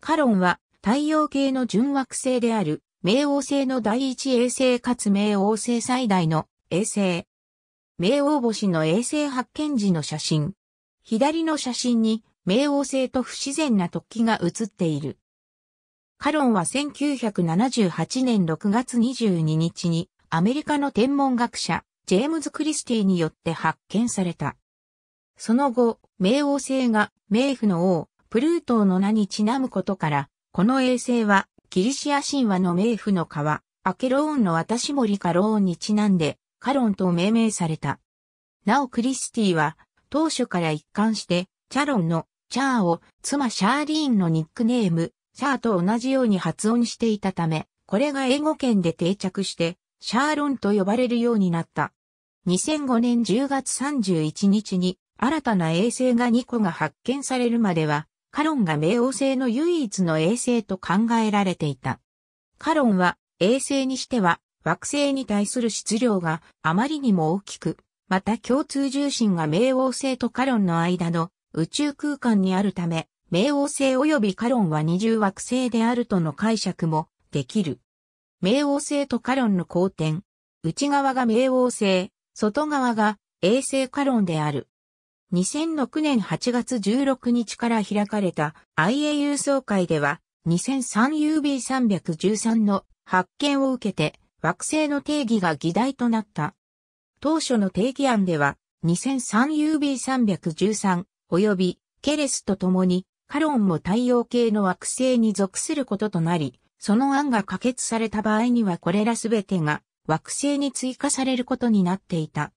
カロンは太陽系の純惑星である冥王星の第一衛星かつ冥王星最大の衛星。冥王星の衛星発見時の写真。左の写真に冥王星と不自然な突起が写っている。カロンは1978年6月22日にアメリカの天文学者ジェームズ・クリスティによって発見された。その後、冥王星が冥府の王プルートーの名にちなむことから、この衛星は、ギリシア神話の冥府の川、アケローンの私森カローンにちなんで、カロンと命名された。なおクリスティは、当初から一貫して、チャロンの、チャーを、妻シャーリーンのニックネーム、シャーと同じように発音していたため、これが英語圏で定着して、シャーロンと呼ばれるようになった。2005年10月31日に、新たな衛星が2個が発見されるまでは、カロンが冥王星の唯一の衛星と考えられていた。カロンは衛星にしては惑星に対する質量があまりにも大きく、また共通重心が冥王星とカロンの間の宇宙空間にあるため、冥王星及びカロンは二重惑星であるとの解釈もできる。冥王星とカロンの交点。内側が冥王星、外側が衛星カロンである。2006年8月16日から開かれた IAU 総会では 2003UB313 の発見を受けて惑星の定義が議題となった。当初の定義案では 2003UB313 及びケレスと共にカロンも太陽系の惑星に属することとなり、その案が可決された場合にはこれらすべてが惑星に追加されることになっていた。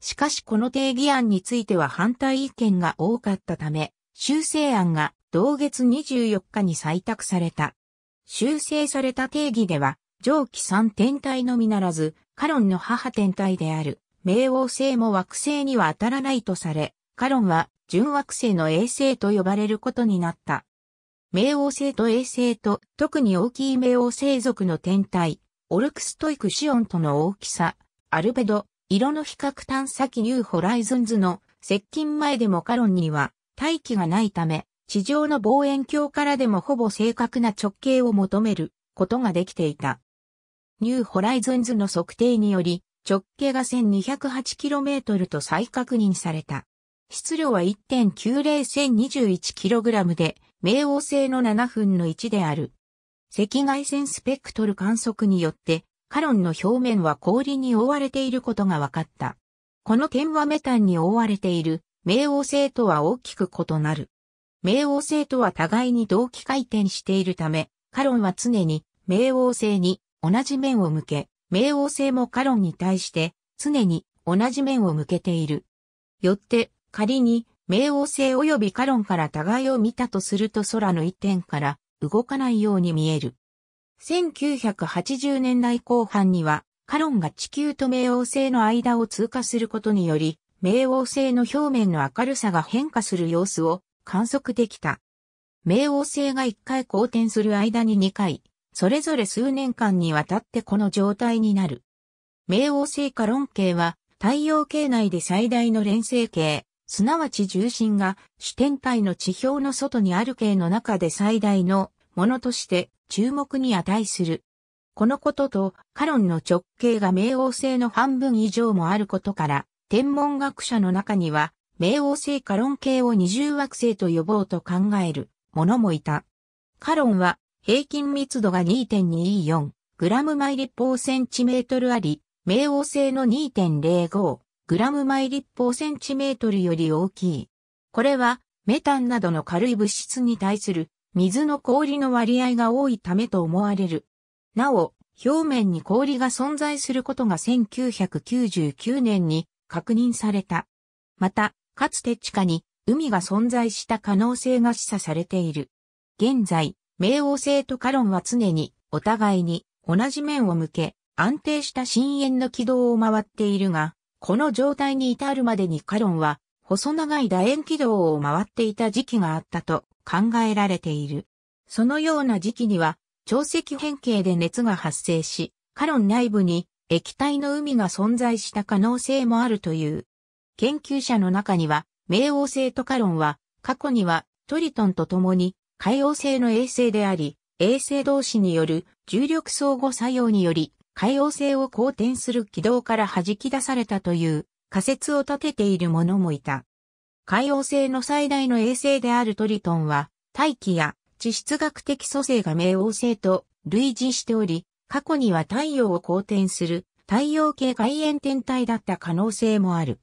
しかしこの定義案については反対意見が多かったため、修正案が同月24日に採択された。修正された定義では、上記3天体のみならず、カロンの母天体である、冥王星も惑星には当たらないとされ、カロンは純惑星の衛星と呼ばれることになった。冥王星と衛星と、特に大きい冥王星族の天体、オルクストイクシオンとの大きさ、アルベド、色の比較探査機ニューホライズンズの接近前でもカロンには大気がないため、地上の望遠鏡からでもほぼ正確な直径を求めることができていた。ニューホライズンズの測定により、直径が 1208km と再確認された。質量は 1.901021kg で、冥王星の7分の1である。赤外線スペクトル観測によって、カロンの表面は氷に覆われていることが分かった。この点はメタンに覆われている冥王星とは大きく異なる。冥王星とは互いに同期回転しているため、カロンは常に冥王星に同じ面を向け、冥王星もカロンに対して常に同じ面を向けている。よって仮に冥王星及びカロンから互いを見たとすると空の一点から動かないように見える。1980年代後半には、カロンが地球と冥王星の間を通過することにより、冥王星の表面の明るさが変化する様子を観測できた。冥王星が1回公転する間に2回、それぞれ数年間にわたってこの状態になる。冥王星カロン系は太陽系内で最大の連星系、すなわち重心が主天体の地表の外にある系の中で最大のものとして注目に値する。このことと、カロンの直径が冥王星の半分以上もあることから、天文学者の中には、冥王星カロン系を二重惑星と呼ぼうと考える者もいた。カロンは、平均密度が 2.24g 毎立方センチメートルあり、冥王星の 2.05g 毎立方センチメートルより大きい。これは、メタンなどの軽い物質に対する水の氷の割合が多いためと思われる。なお、表面に氷が存在することが1999年に確認された。また、かつて地下に海が存在した可能性が示唆されている。現在、冥王星とカロンは常にお互いに同じ面を向け、安定した深淵の軌道を回っているが、この状態に至るまでにカロンは細長い楕円軌道を回っていた時期があったと考えられている。そのような時期には、潮汐変形で熱が発生し、カロン内部に液体の海が存在した可能性もあるという。研究者の中には、冥王星とカロンは、過去にはトリトンと共に海王星の衛星であり、衛星同士による重力相互作用により、海王星を公転する軌道から弾き出されたという仮説を立てている者もいた。海王星の最大の衛星であるトリトンは、大気や地質学的組成が冥王星と類似しており、過去には太陽を公転する太陽系外縁天体だった可能性もある。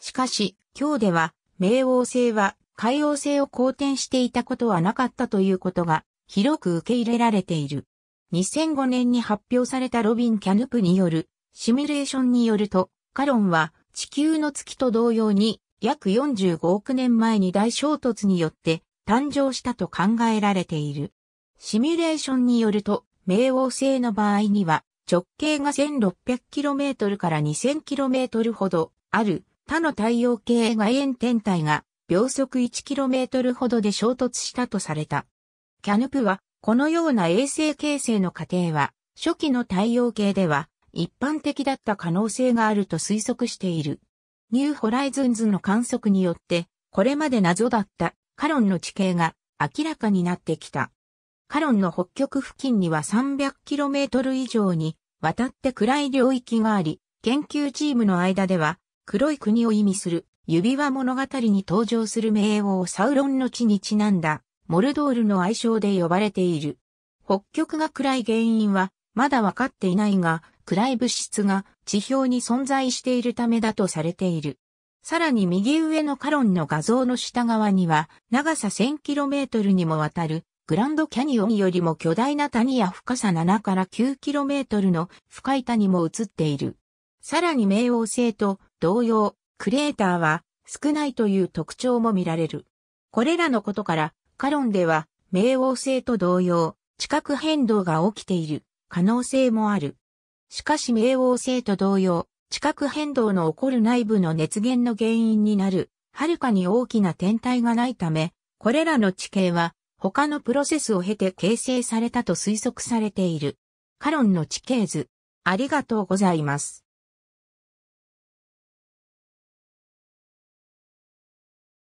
しかし、今日では、冥王星は海王星を公転していたことはなかったということが広く受け入れられている。2005年に発表されたロビン・キャヌプによるシミュレーションによると、カロンは地球の月と同様に約45億年前に大衝突によって誕生したと考えられている。シミュレーションによると、冥王星の場合には、直径が 1600km から 2000km ほどある他の太陽系外縁天体が秒速 1km ほどで衝突したとされた。キャヌプは、このような衛星形成の過程は、初期の太陽系では一般的だった可能性があると推測している。ニューホライズンズの観測によって、これまで謎だったカロンの地形が明らかになってきた。カロンの北極付近には 300km 以上に渡って暗い領域があり、研究チームの間では黒い国を意味する指輪物語に登場する名王サウロンの地にちなんだモルドールの愛称で呼ばれている。北極が暗い原因はまだわかっていないが、暗い物質が地表に存在しているためだとされている。さらに右上のカロンの画像の下側には、長さ 1000km にもわたるグランドキャニオンよりも巨大な谷や深さ7から 9km の深い谷も映っている。さらに冥王星と同様、クレーターは少ないという特徴も見られる。これらのことから、カロンでは冥王星と同様、地殻変動が起きている可能性もある。しかし冥王星と同様、地殻変動の起こる内部の熱源の原因になる、はるかに大きな天体がないため、これらの地形は他のプロセスを経て形成されたと推測されている。カロンの地形図。ありがとうございます。